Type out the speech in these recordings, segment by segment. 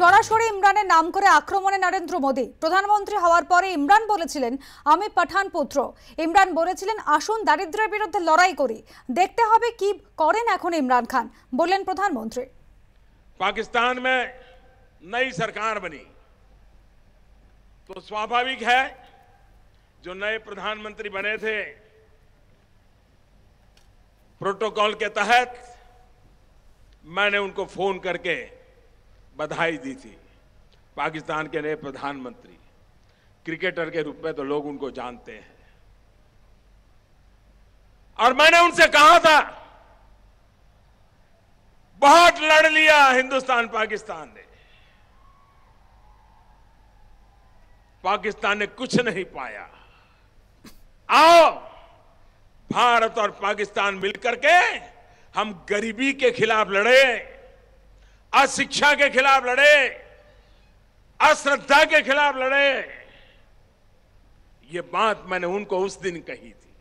সরাসরি ইমরানের নাম করে আক্রমণে নরেন্দ্র মোদী প্রধানমন্ত্রী হওয়ার পরে ইমরান বলেছিলেন আমি পাঠান পুত্র ইমরান বলেছিলেন আসুন দারিদ্রের বিরুদ্ধে লড়াই করি দেখতে হবে কি করেন এখন ইমরান খান বললেন প্রধানমন্ত্রী পাকিস্তান মে নই সরকার বনি তো স্বাভাবিক হ্যাঁ जो প্রধানমন্ত্রী प्रधानमंत्री बने थे प्रोटोकॉल के तहत मैंने उनको बधाई दी थी पाकिस्तान के नए प्रधानमंत्री क्रिकेटर के रूप में तो लोग उनको जानते हैं और मैंने उनसे कहा था बहुत लड़ लिया हिंदुस्तान पाकिस्तान ने पाकिस्तान ने कुछ नहीं पाया आओ भारत और पाकिस्तान मिलकर के हम गरीबी के खिलाफ लड़े अशिक्षा के खिलाफ लड़े अश्रद्धा के खिलाफ लड़े ये बात मैंने उनको उस दिन कही थी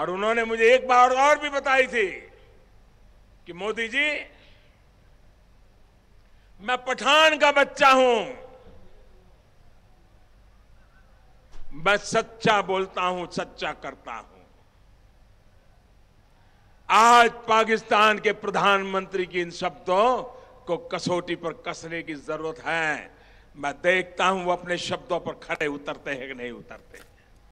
और उन्होंने मुझे एक बार और भी बताई थी कि मोदी जी मैं पठान का बच्चा हूं मैं सच्चा बोलता हूं सच्चा करता हूं आज पाकिस्तान के प्रधानमंत्री की इन शब्दों को कसौटी पर कसने की जरूरत है मैं देखता हूं वो अपने शब्दों पर खड़े उतरते हैं कि नहीं उतरते